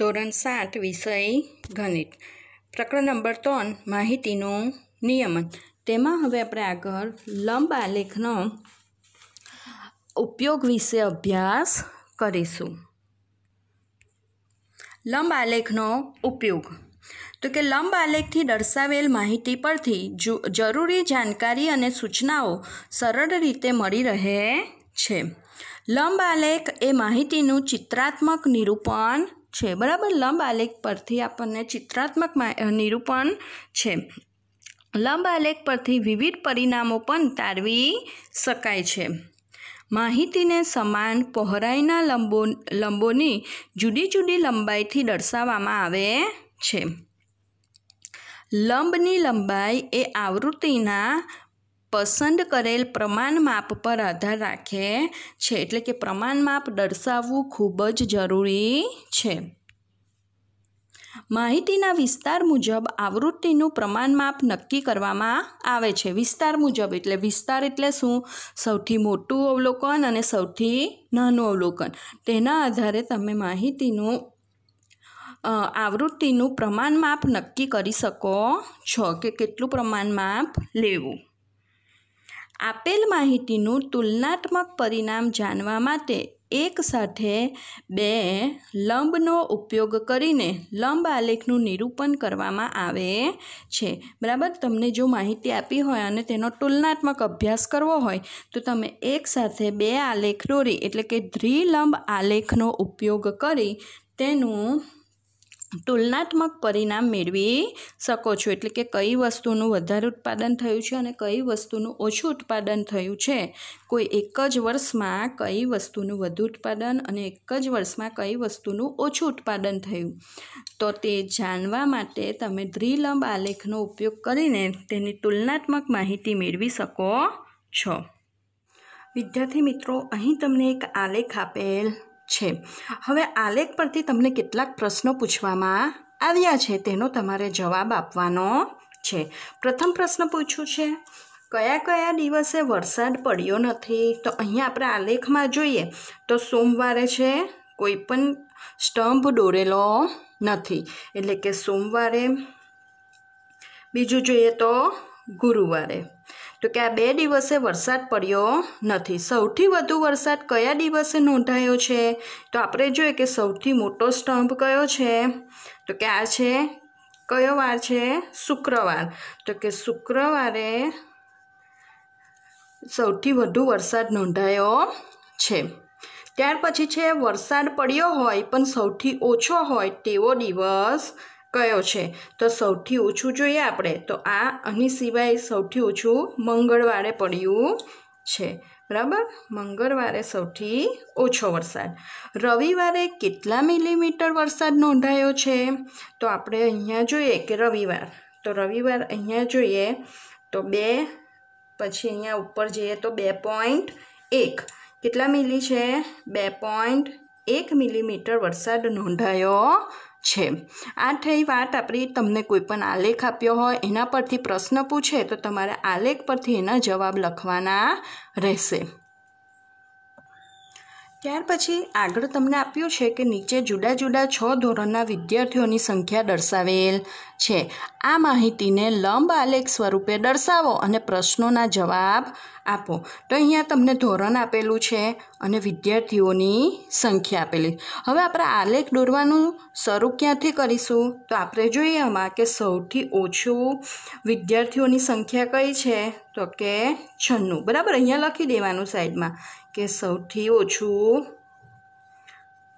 ધોરણ સાત વિષય ગણિત પ્રકરણ નંબર ત્રણ માહિતીનું નિયમન તેમાં હવે આપણે આગળ લંબ આલેખનો ઉપયોગ વિશે અભ્યાસ કરીશું લંબ આલેખનો ઉપયોગ તો કે લંબ આલેખથી દર્શાવેલ માહિતી પરથી જરૂરી જાણકારી અને સૂચનાઓ સરળ રીતે મળી રહે છે લંબ આલેખ એ માહિતીનું ચિત્રાત્મક નિરૂપણ છે બરાબર લંબ આલેખ પરથી આપણને ચિત્રાત્મક નિરૂપણ છે લંબ આલેખ પરથી વિવિધ પરિણામો પણ તારવી શકાય છે માહિતીને સમાન પહોળાઈના લંબો લંબોની જુદી જુદી લંબાઈથી દર્શાવવામાં આવે છે લંબની લંબાઈ એ આવૃત્તિના પસંદ કરેલ પ્રમાણ માપ પર આધાર રાખે છે એટલે કે પ્રમાણ માપ દર્શાવવું ખૂબ જ જરૂરી છે માહિતીના વિસ્તાર મુજબ આવૃત્તિનું પ્રમાણ માપ નક્કી કરવામાં આવે છે વિસ્તાર મુજબ એટલે વિસ્તાર એટલે શું સૌથી મોટું અવલોકન અને સૌથી નાનું અવલોકન તેના આધારે તમે માહિતીનું આવૃત્તિનું પ્રમાણ માપ નક્કી કરી શકો છો કે કેટલું પ્રમાણ માપ લેવું આપેલ માહિતીનું તુલનાત્મક પરિણામ જાણવા માટે એક સાથે બે લંબનો ઉપયોગ કરીને લંબ આલેખનું નિરૂપણ કરવામાં આવે છે બરાબર તમને જો માહિતી આપી હોય અને તેનો તુલનાત્મક અભ્યાસ કરવો હોય તો તમે એક સાથે બે આલેખ દોરી એટલે કે ધ્રિલંબ આલેખનો ઉપયોગ કરી તેનું તુલનાત્મક પરિણામ મેળવી શકો છો એટલે કે કઈ વસ્તુનું વધારે ઉત્પાદન થયું છે અને કઈ વસ્તુનું ઓછું ઉત્પાદન થયું છે કોઈ એક જ વર્ષમાં કઈ વસ્તુનું વધુ ઉત્પાદન અને એક જ વર્ષમાં કઈ વસ્તુનું ઓછું ઉત્પાદન થયું તો તે જાણવા માટે તમે દ્વિલંબ આલેખનો ઉપયોગ કરીને તેની તુલનાત્મક માહિતી મેળવી શકો છો વિદ્યાર્થી મિત્રો અહીં તમને એક આલેખ આપેલ છે હવે આલેખ પરથી તમને કેટલાક પ્રશ્નો પૂછવામાં આવ્યા છે તેનો તમારે જવાબ આપવાનો છે પ્રથમ પ્રશ્ન પૂછ્યું છે કયા કયા દિવસે વરસાદ પડ્યો નથી તો અહીંયા આપણે આલેખમાં જોઈએ તો સોમવારે છે કોઈ પણ સ્ટંપ દોરેલો નથી એટલે કે સોમવારે બીજું જોઈએ તો ગુરુવારે તો કે આ બે દિવસે વરસાદ પડ્યો નથી સૌથી વધુ વરસાદ કયા દિવસે નોંધાયો છે તો આપણે જોઈએ કે સૌથી મોટો સ્તંભ કયો છે તો કે આ છે કયો વાર છે શુક્રવાર તો કે શુક્રવારે સૌથી વધુ વરસાદ નોંધાયો છે ત્યાર પછી છે વરસાદ પડ્યો હોય પણ સૌથી ઓછો હોય તેવો દિવસ કયો છે તો સૌથી ઓછું જોઈએ આપણે તો આ આની સિવાય સૌથી ઓછું મંગળવારે પડ્યું છે બરાબર મંગળવારે સૌથી ઓછો વરસાદ રવિવારે કેટલા મિલીમીટર વરસાદ નોંધાયો છે તો આપણે અહીંયા જોઈએ કે રવિવાર તો રવિવાર અહીંયા જોઈએ તો બે પછી અહીંયા ઉપર જઈએ તો બે પોઈન્ટ એક કેટલા મિલી છે બે પોઈન્ટ એક મિલીમીટર વરસાદ નોંધાયો છે આ થઈ વાત આપણી તમને કોઈ પણ આલેખ આપ્યો હોય એના પરથી પ્રશ્ન પૂછે તો તમારે આલેખ પરથી એના જવાબ લખવાના રહેશે ત્યાર પછી આગળ તમને આપ્યું છે કે નીચે જુદા જુદા છ ધોરણના વિદ્યાર્થીઓની સંખ્યા દર્શાવેલ છે આ માહિતીને લંબ આલેખ સ્વરૂપે દર્શાવો અને પ્રશ્નોના જવાબ આપો તો અહીંયા તમને ધોરણ આપેલું છે અને વિદ્યાર્થીઓની સંખ્યા આપેલી હવે આપણે આલેખ દોરવાનું શરૂ ક્યાંથી કરીશું તો આપણે જોઈએ એમાં કે સૌથી ઓછું વિદ્યાર્થીઓની સંખ્યા કઈ છે તો કે છન્નું બરાબર અહીંયા લખી દેવાનું સાઈડમાં કે સૌથી ઓછું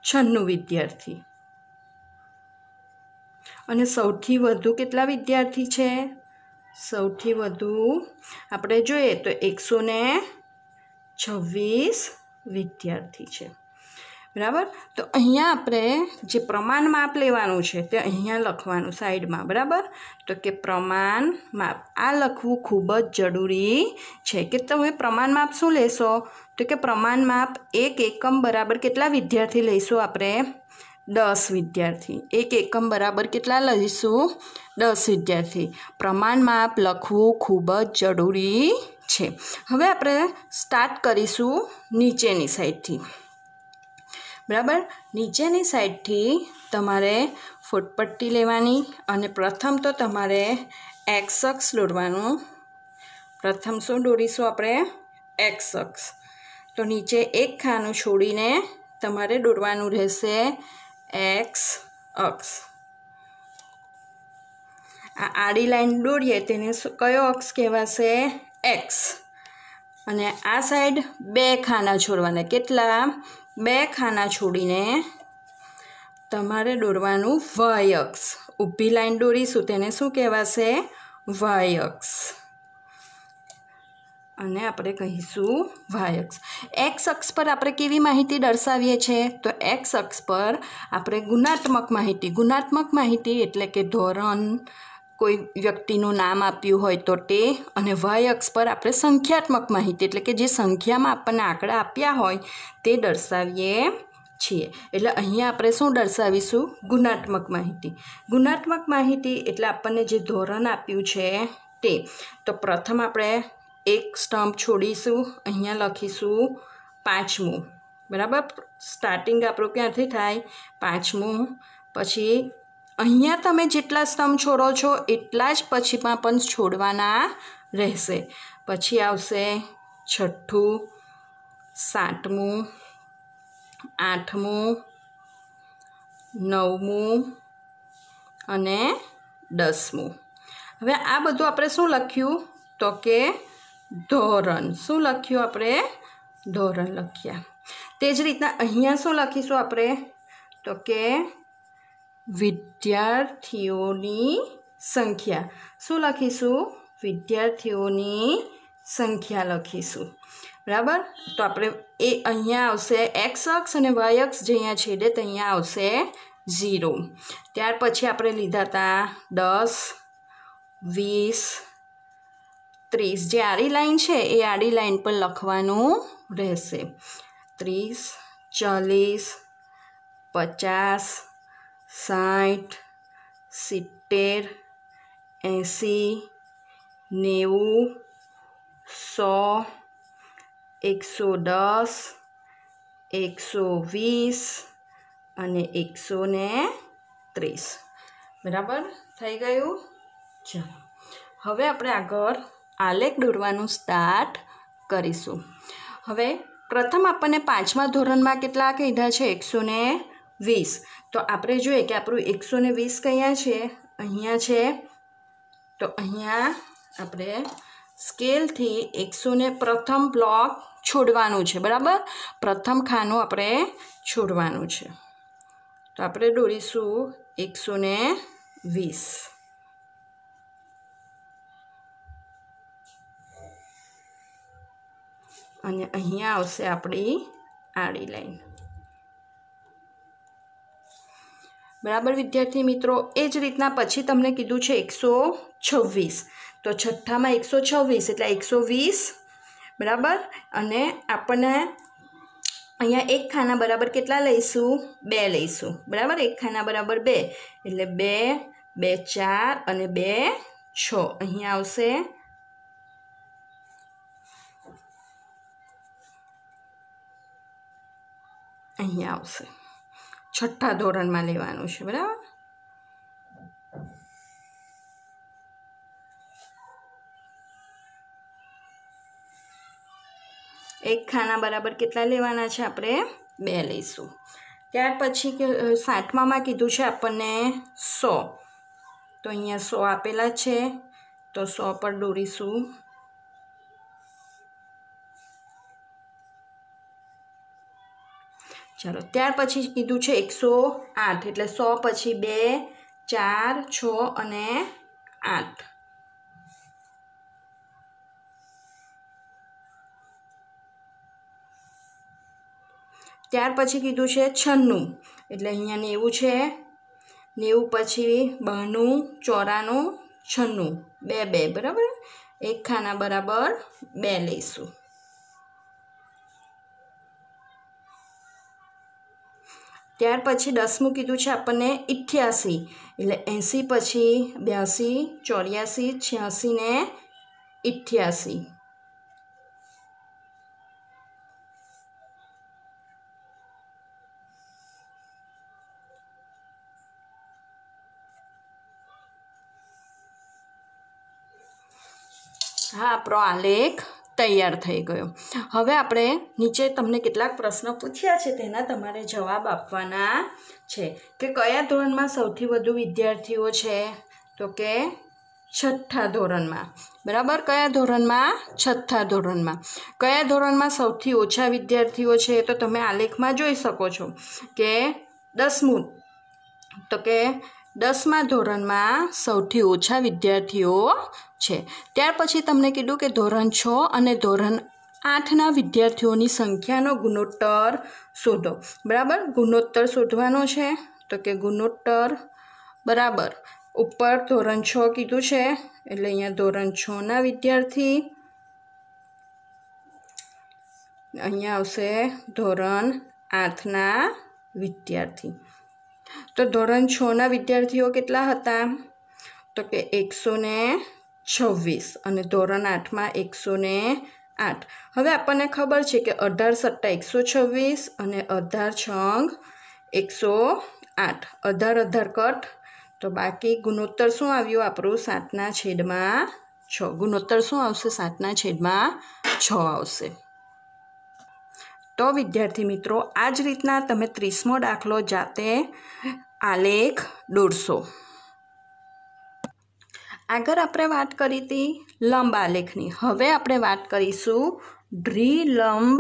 છન્નું વિદ્યાર્થી અને સૌથી વધુ કેટલા વિદ્યાર્થી છે સૌથી વધુ આપણે જોઈએ તો એકસો ને છવ્વીસ વિદ્યાર્થી છે બરાબર તો અહીંયા આપણે જે પ્રમાણ માપ લેવાનું છે તે અહીંયા લખવાનું સાઈડમાં બરાબર તો કે પ્રમાણ માપ આ લખવું ખૂબ જ જરૂરી છે કે તમે પ્રમાણ માપ શું લેશો તો કે પ્રમાણ માપ એક એકમ બરાબર કેટલા વિદ્યાર્થી લઈશું આપણે દસ વિદ્યાર્થી એક એકમ બરાબર કેટલા લઈશું દસ વિદ્યાર્થી પ્રમાણ માપ લખવું ખૂબ જ જરૂરી છે હવે આપણે સ્ટાર્ટ કરીશું નીચેની સાઈડથી બરાબર નીચેની સાઈડથી તમારે ફૂટપટ્ટી લેવાની અને પ્રથમ તો તમારે એક્સ અક્ષ દોરવાનું પ્રથમ શું દોરીશું આપણે એક્સ અક્ષ તો નીચે એક ખાનું છોડીને તમારે દોરવાનું રહેશે એક્સ અક્ષ આ આડી લાઈન દોરીએ તેને કયો અક્ષ કહેવાશે એક્સ અને આ સાઈડ બે ખાના છોડવાના કેટલા બે ખાના છોડીને તમારે દોરવાનું વાય અક્ષ ઊભી લાઈન દોરીશું તેને શું કહેવાશે વાય અક્ષ અને આપણે કહીશું વાય અક્ષ એક્સ અક્ષ પર આપણે કેવી માહિતી દર્શાવીએ છીએ તો એક્સ અક્ષ પર આપણે ગુણાત્મક માહિતી ગુણાત્મક માહિતી એટલે કે ધોરણ કોઈ વ્યક્તિનું નામ આપ્યું હોય તો તે અને વાય અક્ષ પર આપણે સંખ્યાત્મક માહિતી એટલે કે જે સંખ્યામાં આપણને આંકડા આપ્યા હોય તે દર્શાવીએ છીએ એટલે અહીંયા આપણે શું દર્શાવીશું ગુણાત્મક માહિતી ગુણાત્મક માહિતી એટલે આપણને જે ધોરણ આપ્યું છે તે તો પ્રથમ આપણે એક સ્ટમ્પ છોડીશું અહીંયા લખીશું પાંચમું બરાબર સ્ટાર્ટિંગ આપણું ક્યાંથી થાય પાંચમું પછી અહીંયા તમે જેટલા સ્તંભ છોડો છો એટલા જ પછીમાં પણ છોડવાના રહેશે પછી આવશે છઠ્ઠું સાતમું આઠમું નવમું અને દસમું હવે આ બધું આપણે શું લખ્યું તો કે ધોરણ શું લખ્યું આપણે ધોરણ લખ્યા તે જ રીતના અહીંયા શું લખીશું આપણે તો કે વિદ્યાર્થીઓની સંખ્યા શું લખીશું વિદ્યાર્થીઓની સંખ્યા લખીશું બરાબર તો આપણે એ અહીંયા આવશે એક્સ અક્ષ અને વાય અક્ષ જે અહીંયા છેડે તો અહીંયા આવશે ઝીરો ત્યાર પછી આપણે લીધા હતા દસ વીસ ત્રીસ જે આડી લાઈન છે એ આડી લાઈન પર લખવાનું રહેશે ત્રીસ ચાલીસ પચાસ સાઠ સિત્તેર એંસી નેવું સો એકસો દસ એકસો વીસ અને એકસો ને ત્રીસ બરાબર થઈ ગયું ચાલો હવે આપણે આગળ આલેખ દોરવાનું સ્ટાર્ટ કરીશું હવે પ્રથમ આપણને પાંચમા ધોરણમાં કેટલા કીધા છે એકસો ને વીસ તો આપણે જોઈએ કે આપણું એકસો ને વીસ કયા છે અહીંયા છે તો અહીંયા આપણે સ્કેલથી એકસો ને પ્રથમ બ્લોક છોડવાનું છે બરાબર પ્રથમ ખાનું આપણે છોડવાનું છે તો આપણે દોરીશું એકસો વીસ અને અહીંયા આવશે આપણી આડી લાઈન બરાબર વિદ્યાર્થી મિત્રો એ જ રીતના પછી તમને કીધું છે એકસો છવ્વીસ તો છઠ્ઠામાં એકસો છવ્વીસ એટલે એકસો વીસ બરાબર અને આપણને અહીંયા એક ખાના બરાબર કેટલા લઈશું બે લઈશું બરાબર એક ખાના બરાબર બે એટલે બે બે ચાર અને બે છ અહીંયા આવશે અહીંયા આવશે છઠ્ઠા ધોરણમાં લેવાનું છે બરાબર એક ખાના બરાબર કેટલા લેવાના છે આપણે બે લઈશું ત્યાર પછી કે સાતમામાં કીધું છે આપણને સો તો અહીંયા સો આપેલા છે તો સો પર દોરીશું ચાલો ત્યાર પછી કીધું છે એકસો આઠ એટલે સો પછી બે ચાર છ અને આઠ ત્યાર પછી કીધું છે છન્નું એટલે અહીંયા નેવું છે નેવું પછી બહનું ચોરાનું છન્નું બે બે બરાબર એક ખાના બરાબર બે લઈશું ત્યાર પછી દસમું કીધું છે આપણને ઇઠ્યાસી એટલે એંસી પછી બ્યાસી ચોર્યાસી છ્યાસી ને ઇઠ્યાસી હા આપણો આલેખ તૈયાર થઈ ગયો હવે આપણે નીચે તમને કેટલાક પ્રશ્નો પૂછ્યા છે તેના તમારે જવાબ આપવાના છે કે કયા ધોરણમાં સૌથી વધુ વિદ્યાર્થીઓ છે તો કે છઠ્ઠા ધોરણમાં બરાબર કયા ધોરણમાં છઠ્ઠા ધોરણમાં કયા ધોરણમાં સૌથી ઓછા વિદ્યાર્થીઓ છે તો તમે આલેખમાં જોઈ શકો છો કે દસમું તો કે દસમા ધોરણમાં સૌથી ઓછા વિદ્યાર્થીઓ છે ત્યાર પછી તમને કીધું કે ધોરણ છ અને ધોરણ આઠના વિદ્યાર્થીઓની સંખ્યાનો ગુણોત્તર શોધો બરાબર ગુણોત્તર શોધવાનો છે તો કે ગુણોત્તર બરાબર ઉપર ધોરણ છ કીધું છે એટલે અહીંયા ધોરણ છના વિદ્યાર્થી અહીંયા આવશે ધોરણ આઠના વિદ્યાર્થી તો ધોરણ છના વિદ્યાર્થીઓ કેટલા હતા તો કે એકસો ને છવ્વીસ અને ધોરણ આઠમાં એકસો ને આઠ હવે આપણને ખબર છે કે અઢાર સત્તા એકસો છવ્વીસ અને અઢાર છંગ એકસો આઠ અઢાર અઢાર કટ તો બાકી ગુણોત્તર શું આવ્યું આપણું સાતના છેદમાં છ ગુણોત્તર શું આવશે સાતના છેદમાં છ આવશે તો વિદ્યાર્થી મિત્રો આ જ રીતના તમે ત્રીસમો દાખલો જાતે આલેખ દોરશો આગળ આપણે વાત કરી હતી લંબ આલેખની હવે આપણે વાત કરીશું ધ્રિલંબ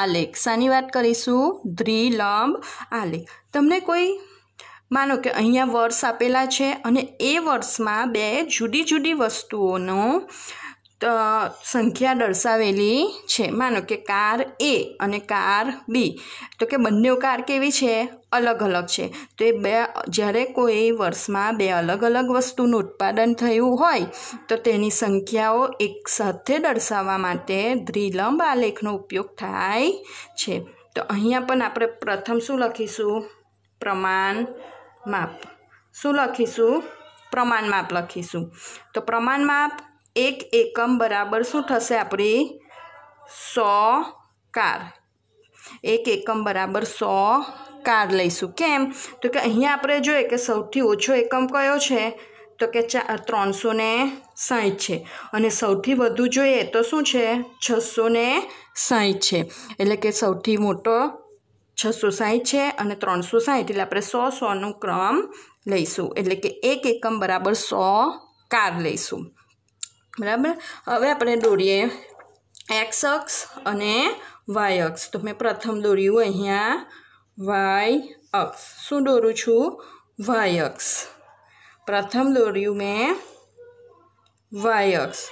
આલેખ શાની વાત કરીશું ધ્રિલંબ આલેખ તમને કોઈ માનો કે અહીંયા વર્ષ આપેલા છે અને એ વર્ષમાં બે જુદી જુદી વસ્તુઓનો સંખ્યા દર્શાવેલી છે માનો કે કાર એ અને કાર બી તો કે બંને કાર કેવી છે અલગ અલગ છે તો એ બે જ્યારે કોઈ વર્ષમાં બે અલગ અલગ વસ્તુનું ઉત્પાદન થયું હોય તો તેની સંખ્યાઓ એકસાથે દર્શાવવા માટે દ્વિલંબ આલેખનો ઉપયોગ થાય છે તો અહીંયા પણ આપણે પ્રથમ શું લખીશું પ્રમાણ માપ શું લખીશું પ્રમાણ માપ લખીશું તો પ્રમાણ માપ એક એકમ બરાબર શું થશે આપણી સો કાર એક એકમ બરાબર સો કાર લઈશું કેમ તો કે અહીંયા આપણે જોઈએ કે સૌથી ઓછો એકમ કયો છે તો કે ચા ત્રણસો ને સાહીઠ છે અને સૌથી વધુ જોઈએ તો શું છે છસો ને સાહીઠ છે એટલે કે સૌથી મોટો છસો સાહીઠ છે અને ત્રણસો સાહીઠ એટલે આપણે સો સોનું ક્રમ લઈશું એટલે કે એક એકમ બરાબર સો કાર લઈશું બરાબર હવે આપણે દોરીએ એક્સ અક્ષ અને વાય અક્ષ તો મેં પ્રથમ દોર્યું અહીંયા વાય અક્ષ શું દોરું છું વાય અક્ષ પ્રથમ દોર્યું મેં વાય અક્ષ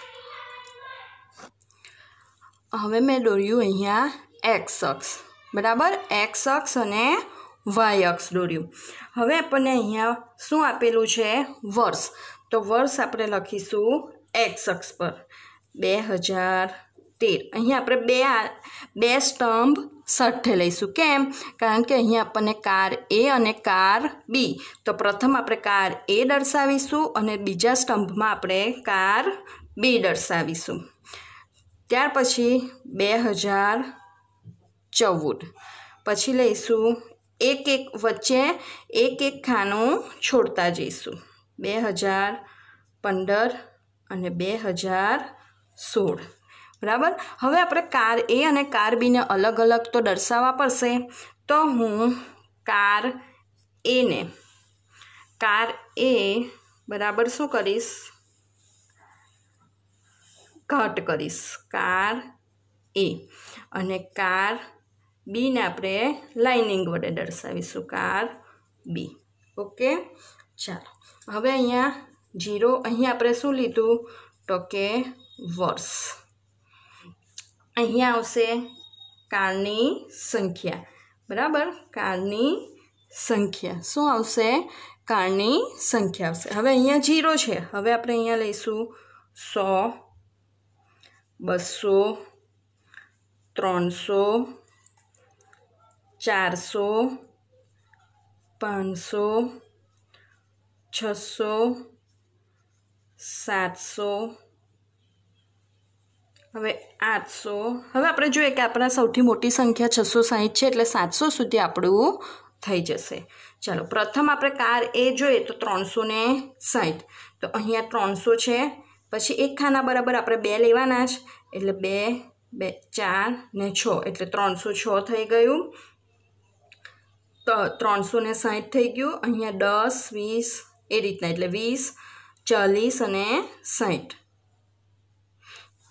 હવે મેં દોર્યું અહીંયા એક્સ અક્ષ બરાબર એક્સ અક્ષ અને વાય અક્ષ દોર્યું હવે આપણને અહીંયા શું આપેલું છે વર્ષ તો વર્ષ આપણે લખીશું એક્સ અક્ષ પર બે હજાર તેર અહીંયા આપણે બે બે સ્ટંભ સાથે લઈશું કેમ કારણ કે અહીંયા આપણને કાર એ અને કાર બી તો પ્રથમ આપણે કાર એ દર્શાવીશું અને બીજા સ્ટંભમાં આપણે કાર બી દર્શાવીશું ત્યાર પછી બે હજાર ચૌદ પછી લઈશું એક એક વચ્ચે એક એક ખાનું છોડતા જઈશું બે હજાર પંદર અને બે હજાર સોળ બરાબર હવે આપણે કાર એ અને કાર બીને અલગ અલગ તો દર્શાવવા પડશે તો હું કાર એને કાર એ બરાબર શું કરીશ ઘટ કરીશ કાર એ અને કાર બીને આપણે લાઇનિંગ વડે દર્શાવીશું કાર બી ઓકે ચાલો હવે અહીંયા જીરો અહીં આપણે શું લીધું તો કે વર્ષ અહીંયા આવશે કારની સંખ્યા બરાબર કારની સંખ્યા શું આવશે કારની સંખ્યા આવશે હવે અહીંયા જીરો છે હવે આપણે અહીંયા લઈશું સો બસો ત્રણસો ચારસો પાંચસો છસો સાતસો હવે આઠસો હવે આપણે જોઈએ કે આપણા સૌથી મોટી સંખ્યા છસો સાહીઠ છે એટલે સાતસો સુધી આપણું થઈ જશે ચાલો પ્રથમ આપણે કાર એ જોઈએ તો ત્રણસો ને સાહીઠ તો અહીંયા ત્રણસો છે પછી એક ખાના બરાબર આપણે બે લેવાના જ એટલે બે બે ચાર ને છ એટલે ત્રણસો છ થઈ ગયું તો ત્રણસો ને સાહીઠ થઈ ગયું અહીંયા દસ વીસ એ રીતના એટલે વીસ ચાલીસ અને સાઠ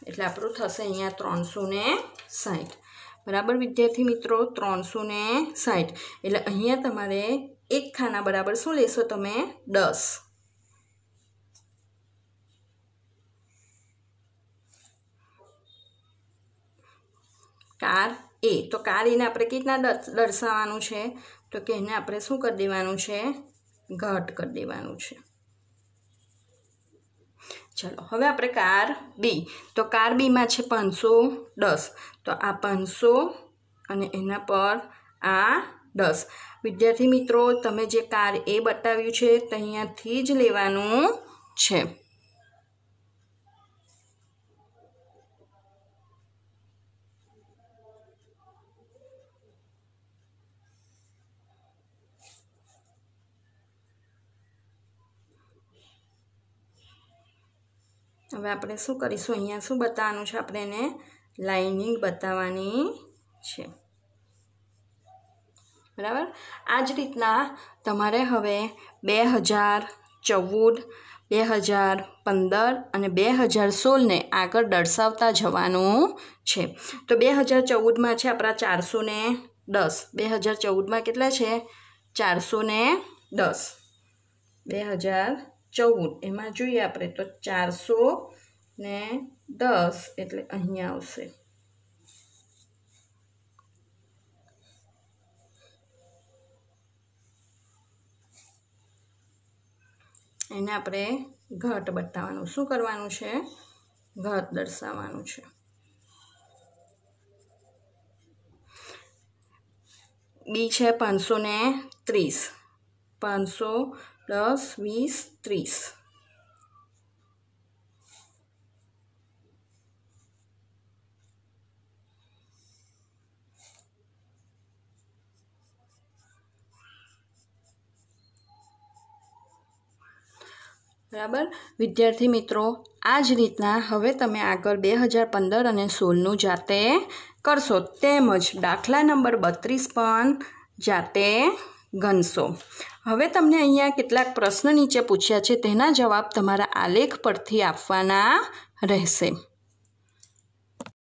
એટલે આપણું થશે અહીંયા ત્રણસો ને સાઠ બરાબર વિદ્યાર્થી મિત્રો ત્રણસો ને સાઠ એટલે અહીંયા તમારે એક ખાના બરાબર શું લેશો તમે દસ કાર એ તો કાર એને આપણે કેટલા દર્શાવવાનું છે તો કે એને આપણે શું કરી દેવાનું છે ઘટ કરી દેવાનું છે ચાલો હવે આપણે કાર બી તો કાર બીમાં છે પાંચસો દસ તો આ પાંચસો અને એના પર આ દસ વિદ્યાર્થી મિત્રો તમે જે કાર એ બતાવ્યું છે તે અહીંયાથી જ લેવાનું છે હવે આપણે શું કરીશું અહીંયા શું બતાવવાનું છે આપણે એને લાઇનિંગ બતાવવાની છે બરાબર આ જ રીતના તમારે હવે બે હજાર ચૌદ બે હજાર પંદર અને બે હજાર સોળને આગળ દર્શાવતા જવાનું છે તો બે હજાર ચૌદમાં છે આપણા ચારસો ને દસ બે હજાર ચૌદમાં કેટલા છે ચારસો ને દસ બે હજાર ચૌદ એમાં જોઈએ આપણે તો ચારસો ને દસ એટલે અહીંયા આવશે એને આપણે ઘટ બતાવવાનું શું કરવાનું છે ઘટ દર્શાવવાનું છે બી છે પાંચસો ને ત્રીસ પાંચસો પ્લસ વીસ ત્રીસ બરાબર વિદ્યાર્થી મિત્રો આ જ રીતના હવે તમે આગળ બે હજાર પંદર અને સોળનું જાતે કરશો તેમજ દાખલા નંબર બત્રીસ પણ જાતે ગણશો હવે તમને અહીંયા કેટલાક પ્રશ્ન નીચે પૂછ્યા છે તેના જવાબ તમારા આલેખ પરથી આપવાના રહેશે